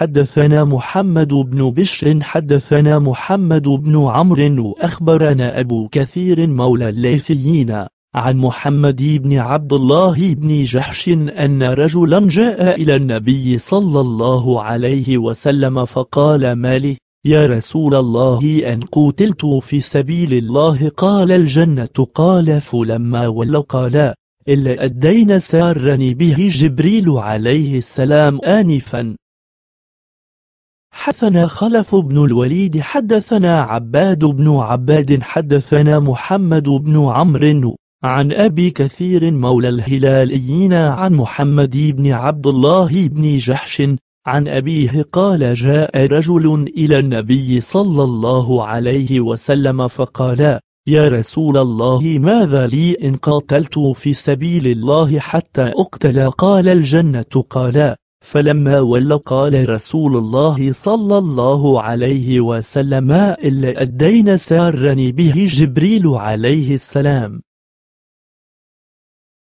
حدثنا محمد بن بشر حدثنا محمد بن عمرو وأخبرنا أبو كثير مولى الليثيين عن محمد بن عبد الله بن جحش أن رجلا جاء إلى النبي صلى الله عليه وسلم فقال ما لي يا رسول الله أن قتلت في سبيل الله قال الجنة قال فلما ولا قال إلا الدين سارني به جبريل عليه السلام آنفا حدثنا خلف بن الوليد حدثنا عباد بن عباد حدثنا محمد بن عمرو عن أبي كثير مولى الهلاليين عن محمد بن عبد الله بن جحش عن أبيه قال جاء رجل إلى النبي صلى الله عليه وسلم فقال يا رسول الله ماذا لي إن قاتلت في سبيل الله حتى أقتل قال الجنة قال فلما ولى قال رسول الله صلى الله عليه وسلم إلا أدين سارني به جبريل عليه السلام